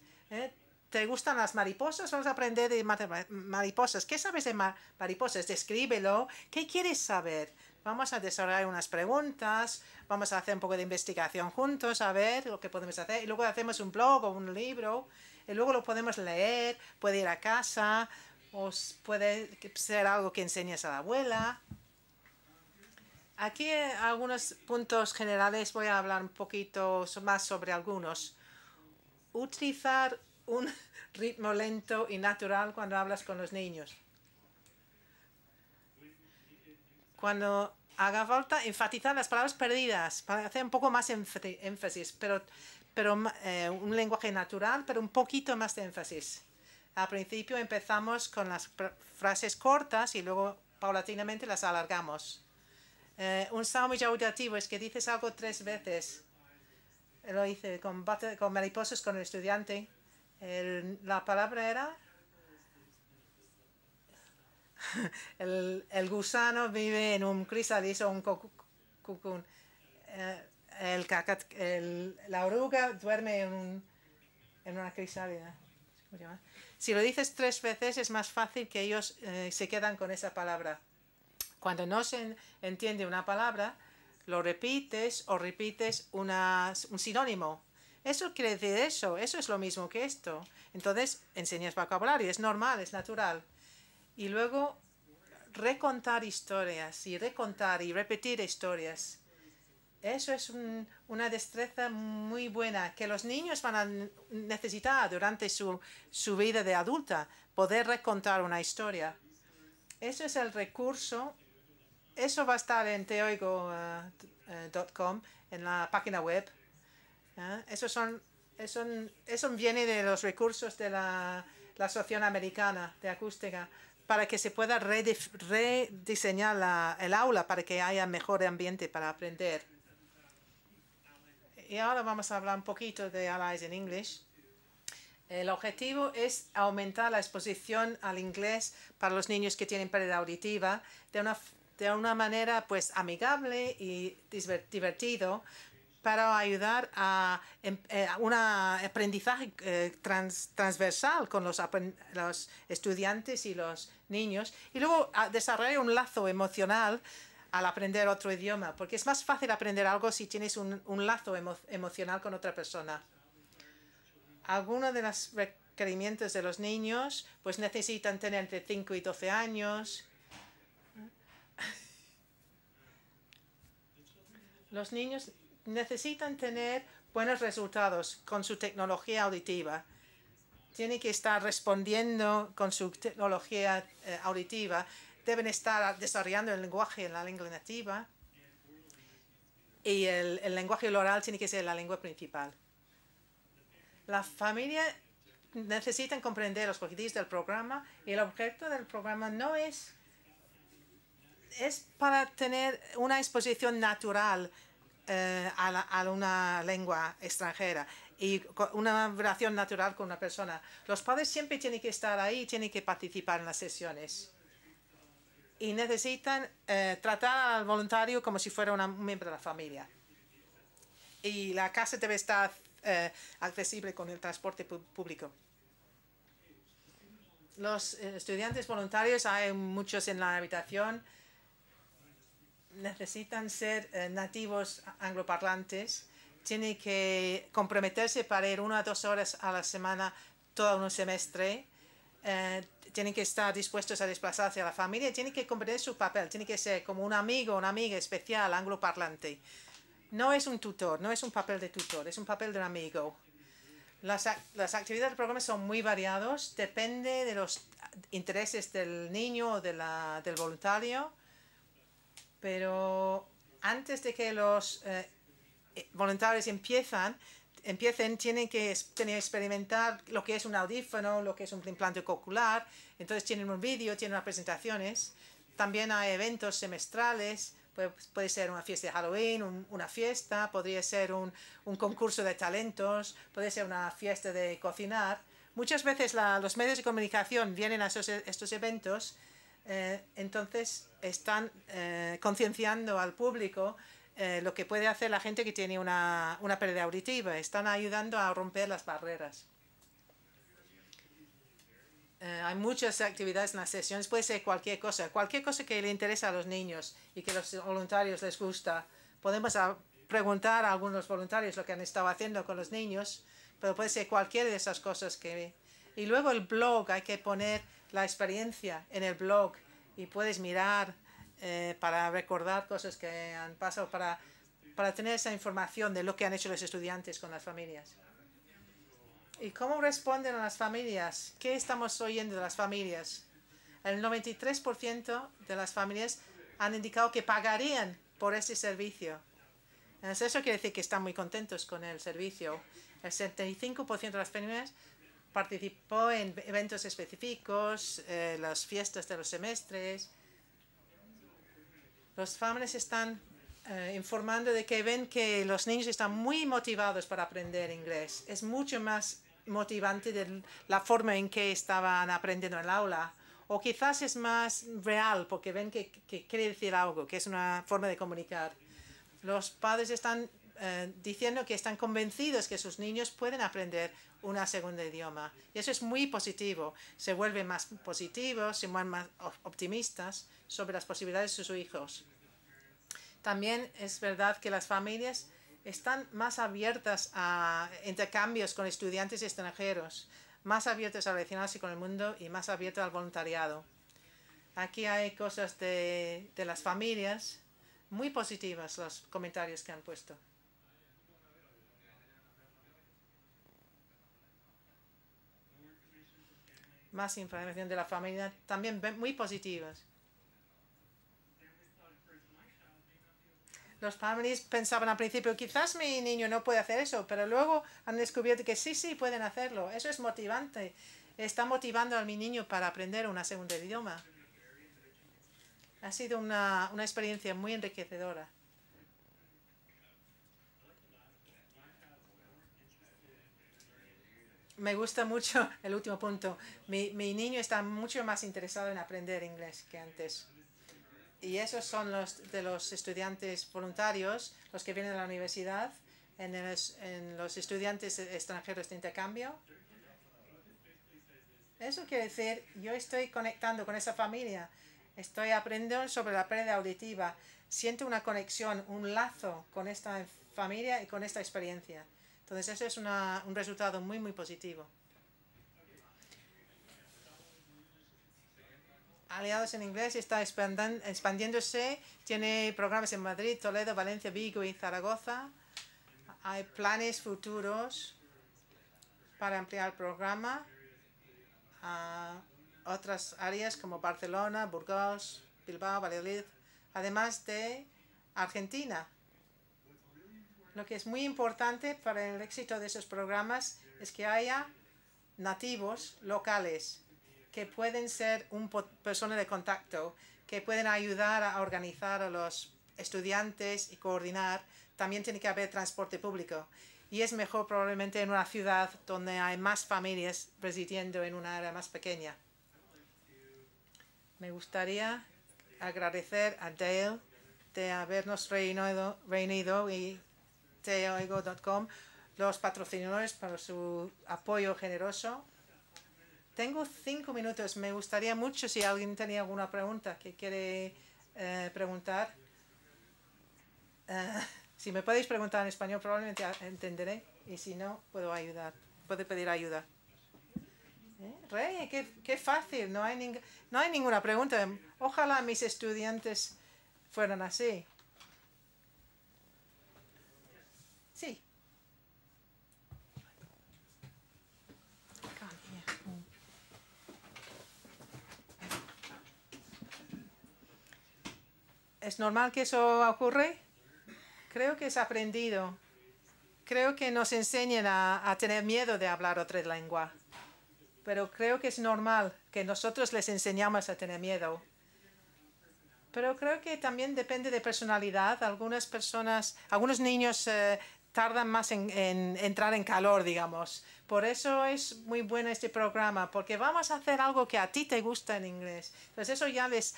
A: ¿Te gustan las mariposas? Vamos a aprender de mariposas. ¿Qué sabes de mariposas? Descríbelo. ¿Qué quieres saber? Vamos a desarrollar unas preguntas, vamos a hacer un poco de investigación juntos, a ver lo que podemos hacer, y luego hacemos un blog o un libro, y luego lo podemos leer, puede ir a casa, o puede ser algo que enseñes a la abuela. Aquí eh, algunos puntos generales, voy a hablar un poquito más sobre algunos. Utilizar un ritmo lento y natural cuando hablas con los niños. cuando haga falta enfatizar las palabras perdidas para hacer un poco más énfasis, pero, pero eh, un lenguaje natural, pero un poquito más de énfasis. Al principio empezamos con las frases cortas y luego paulatinamente las alargamos. Eh, un muy auditivo es que dices algo tres veces. Lo hice con, con mariposas con el estudiante. la palabra era el, gusano vive en un o un cucún. Eh, el la oruga duerme en, en una crisálida. Si lo dices tres veces es más fácil que ellos eh, se quedan con esa palabra. Cuando no se entiende una palabra, lo repites o repites un sinónimo. Eso quiere decir eso, eso es lo mismo que esto. Entonces enseñas vocabulario, es normal, es natural. Y luego recontar historias y recontar y repetir historias. Eso es una destreza muy buena que los niños van a necesitar durante su, su vida de adulta, poder recontar una historia. Eso es el recurso. Eso va a estar en teoigo.com, eh, eh, en la página web. ¿eh? Eso, son, eso, eso viene de los recursos de la Asociación Americana de Acústica para que se pueda rediseñar el aula para que haya mejor ambiente para aprender. Y ahora vamos a hablar un poquito de Allies in English. El objetivo es aumentar la exposición al inglés para los niños que tienen pérdida auditiva de una, de una manera pues amigable y divertido para ayudar a, em, eh, un aprendizaje eh, transversal con los, los, estudiantes y los niños. Y luego ah, desarrollar un lazo emocional al aprender otro idioma, porque es más fácil aprender algo si tienes un, lazo emocional con otra persona. Algunos de los requerimientos de los niños pues necesitan tener entre 5 y 12 años, los niños necesitan tener buenos resultados con su tecnología auditiva. Tienen que estar respondiendo con su tecnología eh, auditiva. Deben estar desarrollando el lenguaje en la lengua nativa. Y el, lenguaje oral tiene que ser la lengua principal. La familia necesitan comprender los objetivos del programa y el objeto del programa no es es para tener una exposición natural eh, a, a, una lengua extranjera y una relación natural con una persona. Los padres siempre tienen que estar ahí, y tienen que participar en las sesiones y necesitan eh, tratar al voluntario como si fuera un miembro de la familia. Y la casa debe estar eh, accesible con el transporte público. Los estudiantes voluntarios hay muchos en la habitación necesitan ser eh, nativos angloparlantes, tienen que comprometerse para ir una o dos horas a la semana todo un semestre, eh, tienen que estar dispuestos a desplazarse a la familia, tienen que comprender su papel, tienen que ser como un amigo, una amiga especial angloparlante. No es un tutor, no es un papel de tutor, es un papel de amigo. Las, las, actividades del programa son muy variados, depende de los intereses del niño o del voluntario pero antes de que los eh, eh, voluntarios empiecen, tienen que tener, experimentar lo que es un audífono, lo que es un implante cocular, entonces tienen un vídeo, tienen unas presentaciones, también hay eventos semestrales, puede, ser una fiesta de Halloween, una fiesta, podría ser un, un, concurso de talentos, puede ser una fiesta de cocinar. Muchas veces los medios de comunicación vienen a e, estos eventos eh, entonces están eh, concienciando al público eh, lo que puede hacer la gente que tiene una, una pérdida auditiva. Están ayudando a romper las barreras. hay muchas actividades en las sesiones, puede ser cualquier cosa, cualquier cosa que le interesa a los niños y que los voluntarios les gusta. Podemos preguntar a algunos voluntarios lo que han estado haciendo con los niños, pero puede ser cualquiera de esas cosas que... Y luego el blog, hay que poner la experiencia en el blog y puedes mirar eh, para recordar cosas que han pasado, para, para tener esa información de lo que han hecho los estudiantes con las familias. ¿Y cómo responden a las familias? ¿Qué estamos oyendo de las familias? El 93% de las familias han indicado que pagarían por ese servicio. Eso quiere decir que están muy contentos con el servicio. El 75% de las familias Participó en eventos específicos, eh, las fiestas de los semestres. Los padres están eh, informando de que ven que los niños están muy motivados para aprender inglés. Es mucho más motivante de la forma en que estaban aprendiendo en el aula. O quizás es más real porque ven que, que quiere decir algo, que es una forma de comunicar. Los padres están eh, diciendo que están convencidos que sus niños pueden aprender un segundo idioma. Y eso es muy positivo. Se vuelven más positivos, se vuelven más optimistas sobre las posibilidades de sus hijos. También es verdad que las familias están más abiertas a intercambios con estudiantes extranjeros, más abiertas a relacionarse con el mundo y más abiertas al voluntariado. Aquí hay cosas de las familias muy positivas los comentarios que han puesto. más información de la familia, también muy positivas. Los families pensaban al principio, quizás mi niño no puede hacer eso, pero luego han descubierto que sí, sí, pueden hacerlo. Eso es motivante. Está motivando a mi niño para aprender un segundo idioma. Ha sido una, una experiencia muy enriquecedora. me gusta mucho el último punto. Mi, mi, niño está mucho más interesado en aprender inglés que antes. Y esos son los de los estudiantes voluntarios, los que vienen de la universidad, en, los estudiantes extranjeros de intercambio. Eso quiere decir, yo estoy conectando con esa familia, estoy aprendiendo sobre la pérdida auditiva, siento una conexión, un lazo con esta familia y con esta experiencia. Entonces ese es un resultado muy, muy positivo. Aliados en Inglés está expandiéndose, tiene programas en Madrid, Toledo, Valencia, Vigo y Zaragoza. Hay planes futuros para ampliar el programa a otras áreas como Barcelona, Burgos, Bilbao, Valladolid, además de Argentina. Lo que es muy importante para el éxito de esos programas es que haya nativos locales que pueden ser un persona de contacto, que pueden ayudar a organizar a los estudiantes y coordinar. También tiene que haber transporte público. Y es mejor probablemente en una ciudad donde hay más familias residiendo en una área más pequeña. Me gustaría agradecer a Dale de habernos reunido, y teoigo.com, los patrocinadores por su apoyo generoso. Tengo cinco minutos. Me gustaría mucho si alguien tenía alguna pregunta que quiere eh, preguntar. Eh, si me podéis preguntar en español, probablemente entenderé. Y si no, puedo ayudar. Puede pedir ayuda. ¿Eh? Rey, qué, fácil. No hay, no hay ninguna pregunta. Ojalá mis estudiantes fueran así. ¿Es normal que eso ocurra? Creo que es aprendido. Creo que nos enseñan a, tener miedo de hablar otra lengua. Pero creo que es normal que nosotros les enseñamos a tener miedo. Pero creo que también depende de personalidad. Algunas personas, algunos niños eh, tardan más en entrar en calor, digamos, por eso es muy bueno este programa, porque vamos a hacer algo que a ti te gusta en inglés. Entonces pues eso ya les,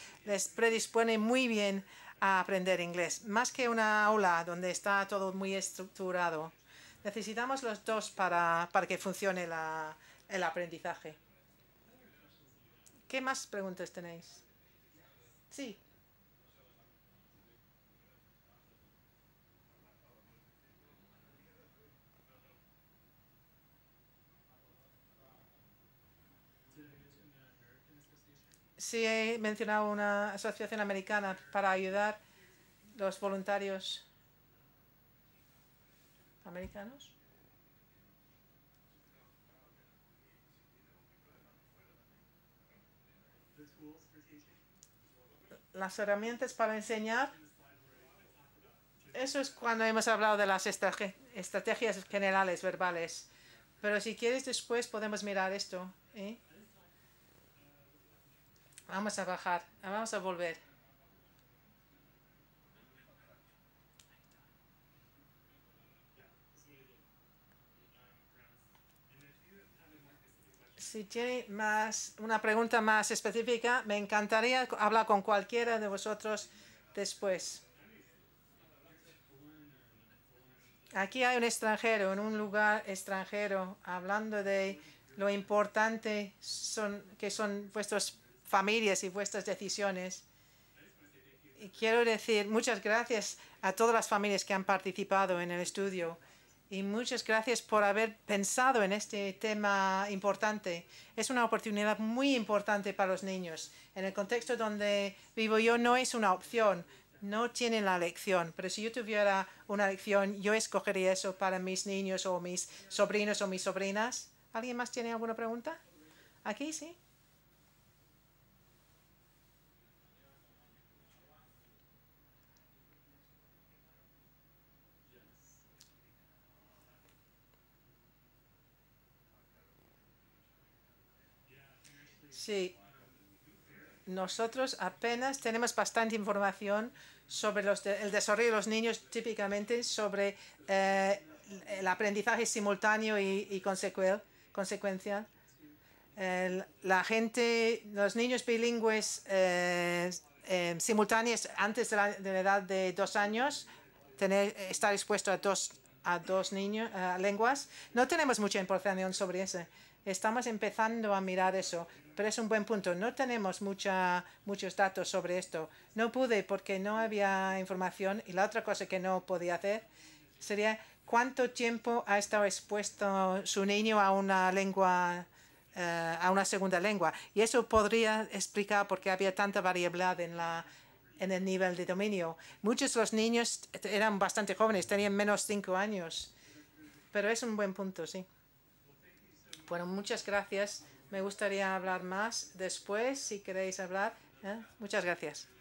A: predispone muy bien a aprender inglés, más que una aula donde está todo muy estructurado. Necesitamos los dos para, que funcione el aprendizaje. ¿Qué más preguntas tenéis? Sí. Sí, he mencionado una asociación americana para ayudar los voluntarios americanos. Las herramientas para enseñar. Eso es cuando hemos hablado de las estrategias generales verbales. Pero si quieres después podemos mirar esto. ¿eh? Vamos a bajar, ah, vamos a volver. Si tiene más, una pregunta más específica, me encantaría hablar con cualquiera de vosotros después. Aquí hay un extranjero, en un lugar extranjero, hablando de lo importante son, que son vuestros familias y vuestras decisiones. Y quiero decir muchas gracias a todas las familias que han participado en el estudio y muchas gracias por haber pensado en este tema importante. Es una oportunidad muy importante para los niños. En el contexto donde vivo yo no es una opción, no tienen la lección, pero si yo tuviera una lección, yo escogería eso para mis niños o mis sobrinos o mis sobrinas. ¿Alguien más tiene alguna pregunta? Aquí sí. Sí. Nosotros apenas tenemos bastante información sobre los el desarrollo de los niños, típicamente sobre eh, el aprendizaje simultáneo y, y consecuencia. la gente, los niños bilingües eh, eh, simultáneos antes de la, edad de dos años, tener, estar expuesto a dos, a dos niños, lenguas, no tenemos mucha información sobre eso. Estamos empezando a mirar eso, pero es un buen punto. No tenemos mucha, muchos datos sobre esto. No pude porque no había información y la otra cosa que no podía hacer sería cuánto tiempo ha estado expuesto su niño a una lengua eh, a una segunda lengua y eso podría explicar por qué había tanta variabilidad en la en el nivel de dominio. Muchos de los niños eran bastante jóvenes, tenían menos cinco años. Pero es un buen punto, sí. Bueno, muchas gracias. Me gustaría hablar más después si queréis hablar. ¿eh? Muchas gracias.